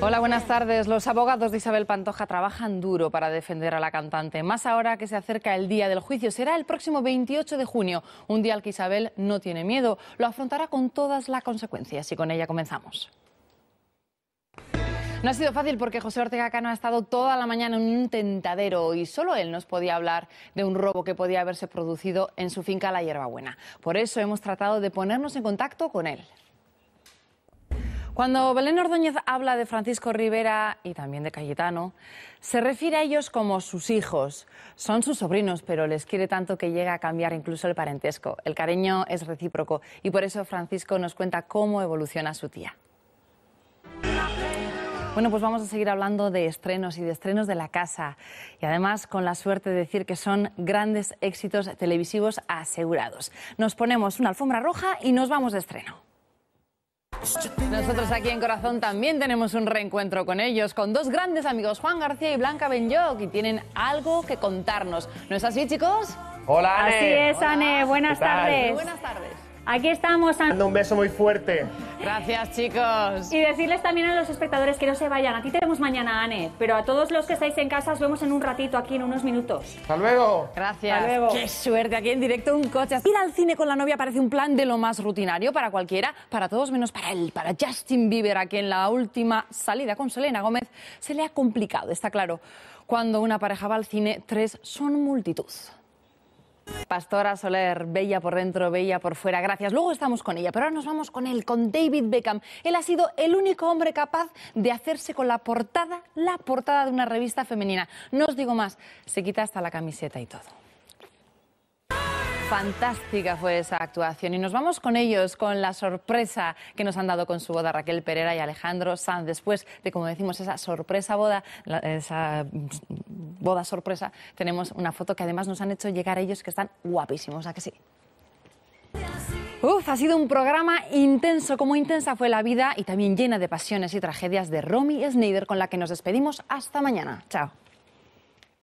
Hola, buenas tardes. Los abogados de Isabel Pantoja trabajan duro para defender a la cantante, más ahora que se acerca el día del juicio. Será el próximo 28 de junio, un día al que Isabel no tiene miedo. Lo afrontará con todas las consecuencias y con ella comenzamos. No ha sido fácil porque José Ortega Cano ha estado toda la mañana en un tentadero y solo él nos podía hablar de un robo que podía haberse producido en su finca La Hierbabuena. Por eso hemos tratado de ponernos en contacto con él. Cuando Belén Ordóñez habla de Francisco Rivera y también de Cayetano, se refiere a ellos como sus hijos. Son sus sobrinos, pero les quiere tanto que llega a cambiar incluso el parentesco. El cariño es recíproco y por eso Francisco nos cuenta cómo evoluciona su tía. Bueno, pues vamos a seguir hablando de estrenos y de estrenos de la casa. Y además con la suerte de decir que son grandes éxitos televisivos asegurados. Nos ponemos una alfombra roja y nos vamos de estreno. Nosotros aquí en Corazón también tenemos un reencuentro con ellos, con dos grandes amigos, Juan García y Blanca Benyoc, y tienen algo que contarnos. ¿No es así, chicos? Hola, Así es, Ane. Buenas tardes. buenas tardes. Aquí estamos. Dando un beso muy fuerte. Gracias, chicos. Y decirles también a los espectadores que no se vayan. Aquí tenemos mañana, Anne, pero a todos los que estáis en casa os vemos en un ratito aquí, en unos minutos. ¡Hasta luego! Gracias. Hasta luego. ¡Qué suerte! Aquí en directo un coche. Ir al cine con la novia parece un plan de lo más rutinario para cualquiera, para todos menos para él, para Justin Bieber, a quien la última salida con Selena Gómez se le ha complicado, está claro. Cuando una pareja va al cine, tres son multitud. Pastora Soler, bella por dentro, bella por fuera. Gracias. Luego estamos con ella, pero ahora nos vamos con él, con David Beckham. Él ha sido el único hombre capaz de hacerse con la portada, la portada de una revista femenina. No os digo más, se quita hasta la camiseta y todo. Fantástica fue esa actuación y nos vamos con ellos, con la sorpresa que nos han dado con su boda Raquel Pereira y Alejandro Sanz. Después de, como decimos, esa sorpresa boda, esa boda sorpresa, tenemos una foto que además nos han hecho llegar ellos que están guapísimos, ¿a que sí? Uf, ha sido un programa intenso, como intensa fue la vida y también llena de pasiones y tragedias de Romy Snyder, con la que nos despedimos hasta mañana. Chao.